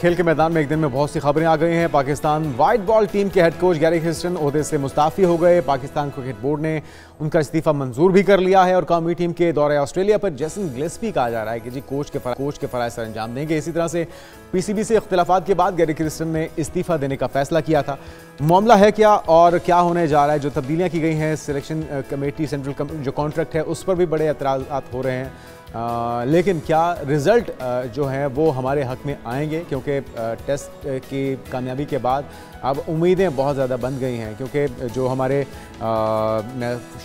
खेल के मैदान में एक दिन में बहुत सी खबरें आ गई हैं पाकिस्तान वाइट बॉल टीम के हेड कोच गैरी हिस्टन अहदे से मुस्ताफ़ी हो गए पाकिस्तान क्रिकेट बोर्ड ने उनका इस्तीफ़ा मंजूर भी कर लिया है और कौमी टीम के दौरे ऑस्ट्रेलिया पर जैसन ग्लेस्पी कहा जा रहा है कि जी कोच के फरा, कोच के फराय सर अंजाम देंगे इसी तरह से पी सी बी से इख्तलाफा के बाद गैरी क्रिस्टन ने इस्तीफ़ा देने का फैसला किया था मामला है क्या और क्या होने जा रहा है जो तब्दीलियाँ की गई हैं सिलेक्शन कमेटी सेंट्रल कम, जो कॉन्ट्रैक्ट है उस पर भी बड़े एतराज हो रहे हैं आ, uh, लेकिन क्या रिज़ल्ट uh, जो है वो हमारे हक में आएंगे क्योंकि टेस्ट uh, की कामयाबी के बाद अब उम्मीदें बहुत ज़्यादा बन गई हैं क्योंकि जो हमारे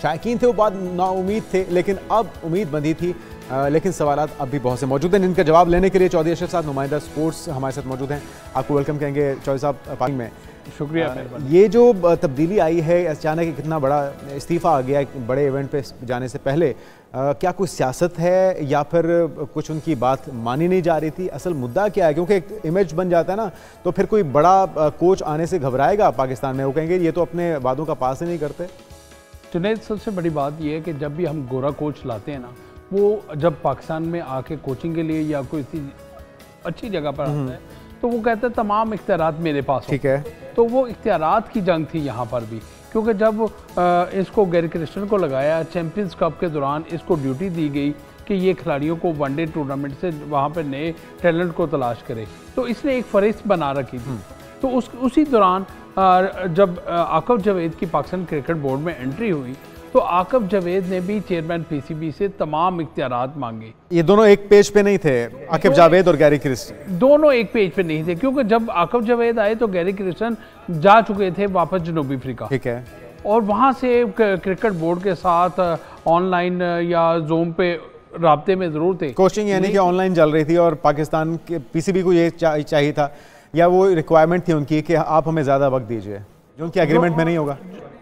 शायक थे वो बाद नाउमीद थे लेकिन अब उम्मीद बंधी थी लेकिन सवाल अब भी बहुत से मौजूद हैं जिनका जवाब लेने के लिए चौधरी अशरफ साहब नुमाइंदा स्पोर्ट्स हमारे साथ मौजूद हैं आपको वेलकम कहेंगे चौधरी साहब पार्किंग में शुक्रिया ये जो तब्दीली आई है अचानक कितना बड़ा इस्तीफ़ा आ गया एक बड़े इवेंट पे जाने से पहले आ, क्या कुछ सियासत है या फिर कुछ उनकी बात मानी नहीं जा रही थी असल मुद्दा क्या है क्योंकि एक इमेज बन जाता है ना तो फिर कोई बड़ा कोच आने से घबराएगा पाकिस्तान में वो कहेंगे ये तो अपने वादों का पास ही नहीं करते चुनैद तो सबसे बड़ी बात यह है कि जब भी हम गोरा कोच लाते हैं ना वो जब पाकिस्तान में आके कोचिंग के लिए या कोई अच्छी जगह पर आता हम्म। है तो वो कहते हैं तमाम इख्तियार मेरे पास ठीक है तो वो इख्तियार की जंग थी यहाँ पर भी क्योंकि जब इसको गैर क्रिस्टन को लगाया चैम्पियंस कप के दौरान इसको ड्यूटी दी गई कि ये खिलाड़ियों को वनडे टूर्नामेंट से वहाँ पर नए टैलेंट को तलाश करे तो इसने एक फहरिस्त बना रखी थी हम्म। तो उस उसी दौरान जब आकब जवेद की पाकिस्तान क्रिकेट बोर्ड में एंट्री हुई तो आकब जावेद ने भी चेयरमैन पीसीबी से तमाम इख्तियार मांगे ये दोनों एक पेज पे नहीं थे आकिब जावेद और गैरी क्रिस्टन दोनों एक पेज पे नहीं थे क्योंकि जब आकब जावेद आए तो गैरी क्रिस्टन जा चुके थे वापस जनूबी अफ्रीका ठीक है और वहाँ से क्रिकेट बोर्ड के साथ ऑनलाइन या जोम पे रबते में ज़रूर थे कोचिंग यानी कि ऑनलाइन चल रही थी और पाकिस्तान के पीसीबी को ये चा, चाहिए था या वो रिक्वायरमेंट थी उनकी कि आप हमें ज़्यादा वक्त दीजिए जो उनकी एग्रीमेंट में नहीं होगा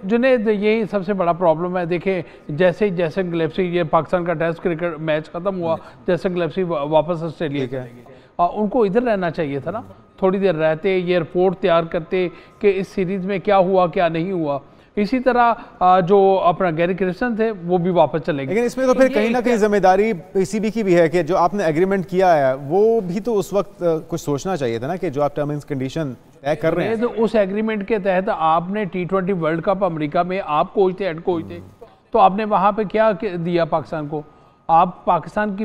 जुनेद तो यही सबसे बड़ा प्रॉब्लम है देखिए जैसे ही जैसे गलेप्सी ये पाकिस्तान का टेस्ट क्रिकेट मैच ख़त्म हुआ जैसे गलेप्सी वापस ऑस्ट्रेलिया जाएगी और उनको इधर रहना चाहिए था ना थोड़ी देर रहते ये रिपोर्ट तैयार करते कि इस सीरीज़ में क्या हुआ क्या नहीं हुआ इसी तरह जो अपना गैरी क्रिस्टन थे वो भी वापस चले गए लेकिन इसमें तो फिर कहीं ना कहीं जिम्मेदारी पीसीबी की भी है कि जो आपने एग्रीमेंट किया है वो भी तो उस वक्त कुछ सोचना चाहिए था ना कि जो आप टर्म एंड कंडीशन तय कर रहे हैं तो उस एग्रीमेंट के तहत आपने टी ट्वेंटी वर्ल्ड कप अमरीका में आप कोच थे हेड कोच थे तो आपने वहाँ पर क्या दिया पाकिस्तान को आप पाकिस्तान की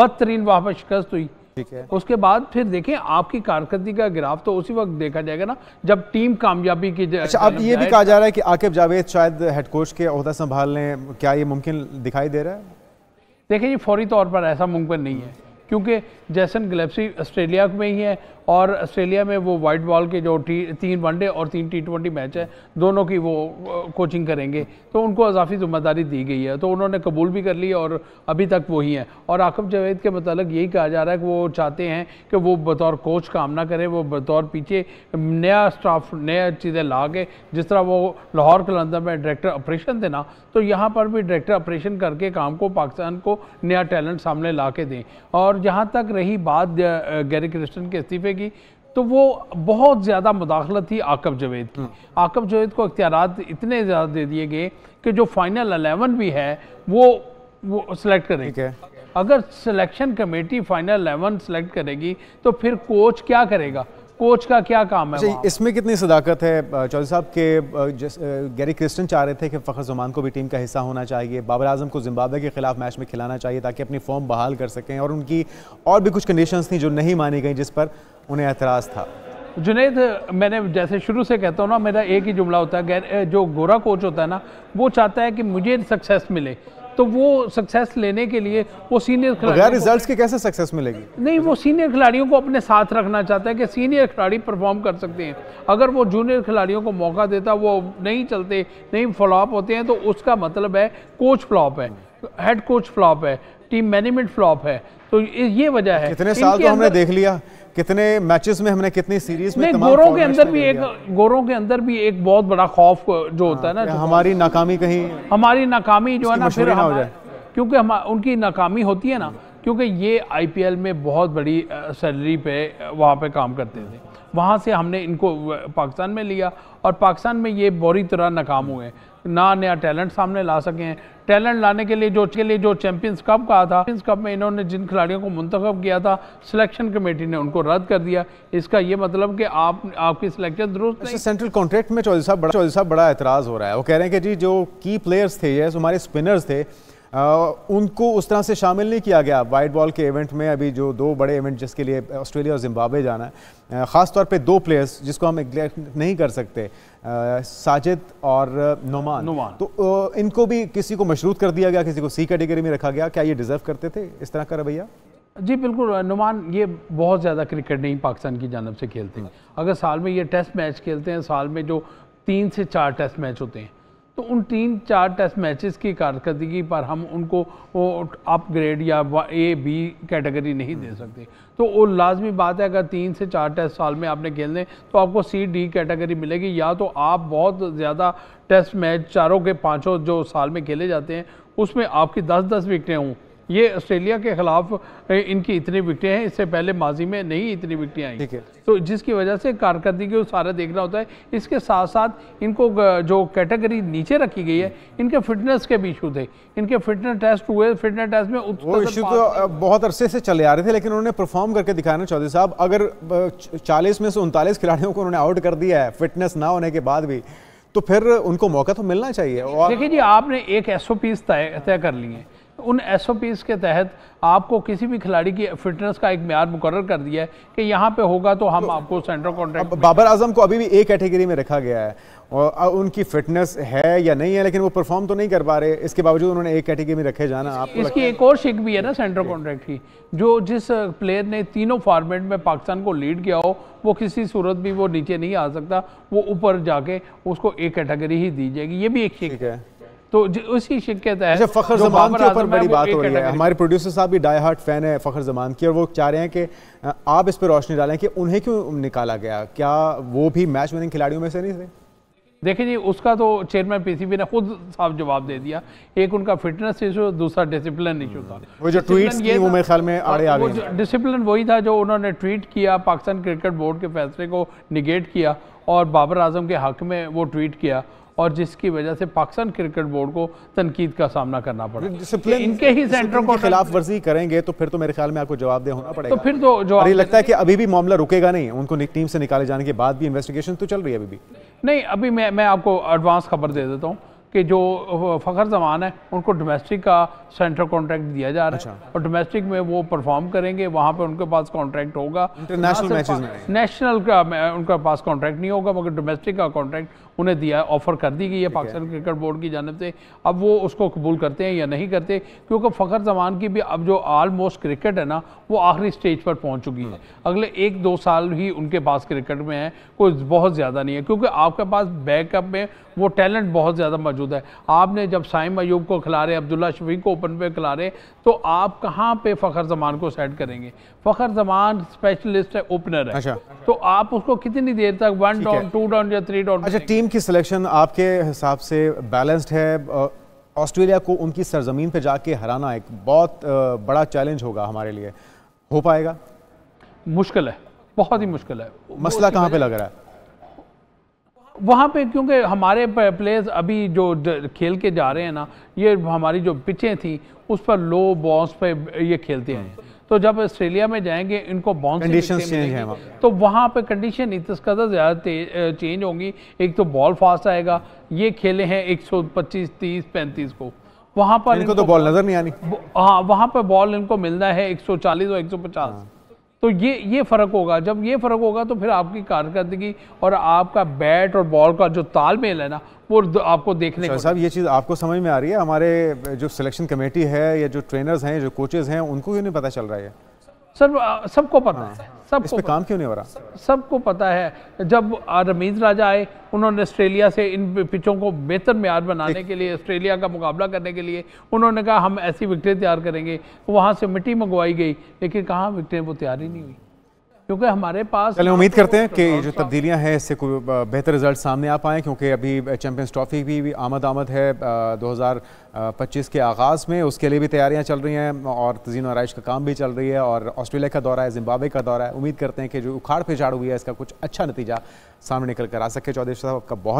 बदतरीन वहाँ पर शिकस्त हुई ठीक है उसके बाद फिर देखें आपकी कारकर्दगी का ग्राफ तो उसी वक्त देखा जाएगा ना जब टीम कामयाबी की अच्छा अब ये भी कहा जा रहा है कि आकिब जावेद शायद हेड कोच के अहदा संभालने क्या ये मुमकिन दिखाई दे रहा है देखिए ये फौरी तौर पर ऐसा मुमकिन नहीं है क्योंकि जैसन गलेप्सी ऑस्ट्रेलिया में ही है और ऑस्ट्रेलिया में वो वाइट बॉल के जो टी तीन वनडे और तीन टी ट्वेंटी मैच है दोनों की वो कोचिंग करेंगे तो उनको अजाफी जिम्मेदारी दी गई है तो उन्होंने कबूल भी कर ली और अभी तक वही हैं और आकब जावेद के मतलब यही कहा जा रहा है कि वो चाहते हैं कि वो बतौर कोच काम ना करें वो बतौर पीछे नया स्टाफ नया चीज़ें ला के जिस तरह वो लाहौर कलंदर में डायरेक्टर ऑपरेशन थे ना तो यहाँ पर भी डायरेक्टर ऑपरेशन करके काम को पाकिस्तान को नया टैलेंट सामने ला के दें और जहाँ तक रही बात गैरी क्रिस्टन के इस्तीफे की तो वो बहुत ज़्यादा मुदाखलत थी आकब जवेद की हाँ। आकब जवेद को इख्तियार इतने ज़्यादा दे दिए गए कि जो फाइनल अलेवन भी है वो वो सिलेक्ट करेगी अगर selection committee final eleven select करेगी तो फिर कोच क्या करेगा कोच का क्या काम है अच्छा, इसमें कितनी सदाकत है चौधरी साहब के गैरी क्रिस्टन चाह रहे थे कि फ़खर जमान को भी टीम का हिस्सा होना चाहिए बाबर आजम को जिम्बाब्वे के खिलाफ मैच में खिलाना चाहिए ताकि अपनी फॉर्म बहाल कर सकें और उनकी और भी कुछ कंडीशंस थी जो नहीं मानी गई जिस पर उन्हें एतराज़ था जुनेद मैंने जैसे शुरू से कहता हूँ ना मेरा एक ही जुमला होता है जो गोरा कोच होता है ना वो चाहता है कि मुझे सक्सेस मिले तो वो सक्सेस लेने के लिए वो सीनियर खिलाड़ी रिजल्ट्स के कैसे सक्सेस मिलेगी नहीं वो सीनियर खिलाड़ियों को अपने साथ रखना चाहता है कि सीनियर खिलाड़ी परफॉर्म कर सकते हैं अगर वो जूनियर खिलाड़ियों को मौका देता वो नहीं चलते नहीं फ्लॉप होते हैं तो उसका मतलब है कोच फ्लॉप है हेड कोच फ्लॉप है टीम मैनेजमेंट फ्लॉप है तो ये वजह है कितने साल तो हमने देख लिया कितने मैचेस में हमने कितनी सीरीज में गोरों के अंदर भी एक गोरों के अंदर भी एक बहुत बड़ा खौफ जो होता है ना हाँ, हमारी नाकामी कहीं हमारी नाकामी जो है ना फिर हो जाए क्योंकि हम उनकी नाकामी होती है ना क्योंकि ये आईपीएल में बहुत बड़ी सैलरी पे वहाँ पे काम करते थे वहाँ से हमने इनको पाकिस्तान में लिया और पाकिस्तान में ये बुरी तरह नाकाम हुए ना नया टैलेंट सामने ला सके हैं टैलेंट लाने के लिए जो के लिए जो चैंपियंस कप कहा था चैंपियंस कप में इन्होंने जिन खिलाड़ियों को मंतखब किया था सिलेक्शन कमेटी ने उनको रद्द कर दिया इसका ये मतलब कि आप आपकी सिलेक्शन दुरुस्त अच्छा, नहीं सेंट्रल कॉन्ट्रैक्ट में चौधरी साहब बड़ा चौधरी साहब बड़ा एतराज़ हो रहा है वो कह रहे हैं कि जी जो की प्लेयर्स थे हमारे स्पिनर्स थे उनको उस तरह से शामिल नहीं किया गया वाइट बॉल के इवेंट में अभी जो दो बड़े इवेंट जिसके लिए ऑस्ट्रेलिया और जिम्बाब्वे जाना है ख़ास तौर दो प्लेयर्स जिसको हम निग्लेक्ट नहीं कर सकते साजिद और नुमान नुमान तो इनको भी किसी को मशरूत कर दिया गया किसी को सी कैटेगरी में रखा गया क्या ये डिज़र्व करते थे इस तरह का रवैया जी बिल्कुल नुमान ये बहुत ज़्यादा क्रिकेट नहीं पाकिस्तान की जानब से खेलते हैं अगर साल में ये टेस्ट मैच खेलते हैं साल में जो तीन से चार टेस्ट मैच होते हैं तो उन तीन चार टेस्ट मैचेस की कारकर्दगी पर हम उनको वो अपग्रेड या ए बी कैटेगरी नहीं दे सकते तो वो लाजमी बात है अगर तीन से चार टेस्ट साल में आपने खेल दें तो आपको सी डी कैटेगरी मिलेगी या तो आप बहुत ज़्यादा टेस्ट मैच चारों के पाँचों जो साल में खेले जाते हैं उसमें आपकी दस दस विकटें हों ये ऑस्ट्रेलिया के खिलाफ इनकी इतनी विकटें हैं इससे पहले माजी में नहीं इतनी विकटें आई है तो जिसकी वजह से कारकर्दगी को सारा देखना होता है इसके साथ साथ इनको जो कैटेगरी नीचे रखी गई है इनके फिटनेस के भी इशू थे इनके फिटनेस टेस्ट हुए फिटनेस टेस्ट में वो इशू तो बहुत अरसे से चले आ रहे थे लेकिन उन्होंने परफॉर्म करके दिखाया ना चौधरी साहब अगर चालीस में से उनतालीस खिलाड़ियों को उन्होंने आउट कर दिया है फिटनेस ना होने के बाद भी तो फिर उनको मौका तो मिलना चाहिए और देखिए जी आपने एक एसओपी तय तय कर ली है उन एस के तहत आपको किसी भी खिलाड़ी की फिटनेस का एक मैार मुकर कर दिया है कि यहाँ पे होगा तो हम तो, आपको सेंट्रल कॉन्ट्रैक्ट बाबर आजम को अभी भी ए कैटेगरी में रखा गया है और उनकी फिटनेस है या नहीं है लेकिन वो परफॉर्म तो नहीं कर पा रहे इसके बावजूद उन्होंने एक कैटेगरी में रखे जाना आप इसकी एक और शिक भी है ना सेंट्रल कॉन्ट्रैक्ट की जो जिस प्लेयर ने तीनों फॉर्मेट में पाकिस्तान को लीड किया हो वो किसी सूरत भी वो नीचे नहीं आ सकता वो ऊपर जाके उसको एक कैटेगरी ही दी जाएगी ये भी एक शिक है तो उसी के तहत अच्छा, फखर जमान के ऊपर बड़ी बात हो रही है हमारे प्रोड्यूसर साहब भी डाई हार्ट फैन है फखर जमान की और वो चाह रहे हैं कि आप इस पर रोशनी डालें कि उन्हें क्यों निकाला गया क्या वो भी मैच विनिंग खिलाड़ियों में से नहीं थे देखिए जी उसका तो चेयरमैन पीसीबी ने खुद साफ जवाब दे दिया एक उनका फिटनेस इशू दूसरा डिसिप्लिन इशू था वो जो ट्वीट वो मेरे ख्याल में आड़े आ गए डिसिप्लिन वही था जो उन्होंने ट्वीट किया पाकिस्तान क्रिकेट बोर्ड के फैसले को निगेट किया और बाबर आजम के हक में वो ट्वीट किया और जिसकी वजह से पाकिस्तान क्रिकेट बोर्ड को तनकीद का सामना करना पड़ा इनके ही सेंटर को खिलाफ वर्जी करेंगे तो फिर तो मेरे ख्याल में आपको जवाब दे होना तो पड़ेगा तो फिर तो जवाब लगता है कि अभी भी मामला रुकेगा नहीं उनको टीम से निकाले जाने के बाद भी इन्वेस्टिगेशन तो चल रही है अभी भी नहीं अभी मैं मैं आपको एडवांस खबर दे देता हूँ कि जो फ़खर जमान है उनको डोमेस्टिक का सेंटर कॉन्ट्रैक्ट दिया जा रहा अच्छा। है और डोमेस्टिक में वो परफॉर्म करेंगे वहाँ पे उनके पास कॉन्ट्रैक्ट होगा इंटरनेशनल नेशनल का उनका पास कॉन्ट्रैक्ट नहीं होगा मगर डोमेस्टिक का कॉन्ट्रैक्ट उन्हें दिया ऑफर कर दी गई है पाकिस्तान क्रिकेट बोर्ड की जानब से अब वो उसको कबूल करते हैं या नहीं करते क्योंकि फ़खर जमान की भी अब जो आलमोस्ट क्रिकेट है ना वो आखिरी स्टेज पर पहुँच चुकी है हम्म। अगले एक दो साल ही उनके पास क्रिकेट में है कोई बहुत ज़्यादा नहीं है क्योंकि आपके पास बैकअप में वो टैलेंट बहुत ज़्यादा मौजूद मौजूद है आपने जब साइम अयूब को खिला रहे अब्दुल्ला शफीक को ओपन पे खिला रहे तो आप कहाँ पे फ़खर जमान को सेट करेंगे फ़खर जमान स्पेशलिस्ट है ओपनर है अच्छा। तो आप उसको कितनी देर तक वन डाउन टू डाउन या थ्री डाउन अच्छा टीम की सिलेक्शन आपके हिसाब से बैलेंस्ड है ऑस्ट्रेलिया को उनकी सरजमीन पर जाके हराना एक बहुत बड़ा चैलेंज होगा हमारे लिए हो पाएगा मुश्किल है बहुत ही मुश्किल है मसला कहाँ पे लग रहा है वहाँ पे क्योंकि हमारे प्लेयर्स अभी जो खेल के जा रहे हैं ना ये हमारी जो पिचें थी उस पर लो बॉन्स पे ये खेलते हैं तो जब ऑस्ट्रेलिया में जाएंगे इनको बॉन्स तो वहाँ पे कंडीशन इस कदर ज़्यादा चेंज होंगी एक तो बॉल फास्ट आएगा ये खेले हैं एक सौ पच्चीस तीस पैंतीस को वहाँ पर इनको, तो इनको तो बॉल नज़र नहीं आनी हाँ वहाँ पर बॉल इनको मिलना है एक सौ चालीस और एक सौ पचास हाँ। तो ये ये फ़र्क होगा जब ये फ़र्क होगा तो फिर आपकी कारकर्दगी और आपका बैट और बॉल का जो तालमेल है ना वो आपको देखने अच्छा, को साहब ये चीज़ आपको समझ में आ रही है हमारे जो सिलेक्शन कमेटी है या जो ट्रेनर्स हैं जो कोचेज़ हैं उनको क्यों नहीं पता चल रहा है सर सबको पता है हाँ, हाँ। सब इस पे काम क्यों नहीं हो रहा सबको पता है जब रमीज राजा आए उन्होंने ऑस्ट्रेलिया से इन पिचों को बेहतर मैार बनाने के लिए ऑस्ट्रेलिया का मुकाबला करने के लिए उन्होंने कहा हम ऐसी विकटें तैयार करेंगे वहाँ से मिट्टी मंगवाई गई लेकिन कहाँ विकटें वो तैयार ही नहीं हुई क्योंकि हमारे पास चले उम्मीद करते हैं कि जो तब्दीलियां हैं इससे कोई बेहतर रिजल्ट सामने आ पाएँ क्योंकि अभी चैंपियंस ट्रॉफी भी, भी आमद आमद है दो हज़ार पच्चीस के आगाज़ में उसके लिए भी तैयारियां चल रही हैं और तजीन आरइश का काम भी चल रही है और ऑस्ट्रेलिया का दौरा है जिम्बाबे का दौरा है उम्मीद करते हैं कि जो उखाड़ पिछाड़ हुई है इसका कुछ अच्छा नतीजा सामने निकल कर आ सके चौधरी साहब आपका बहुत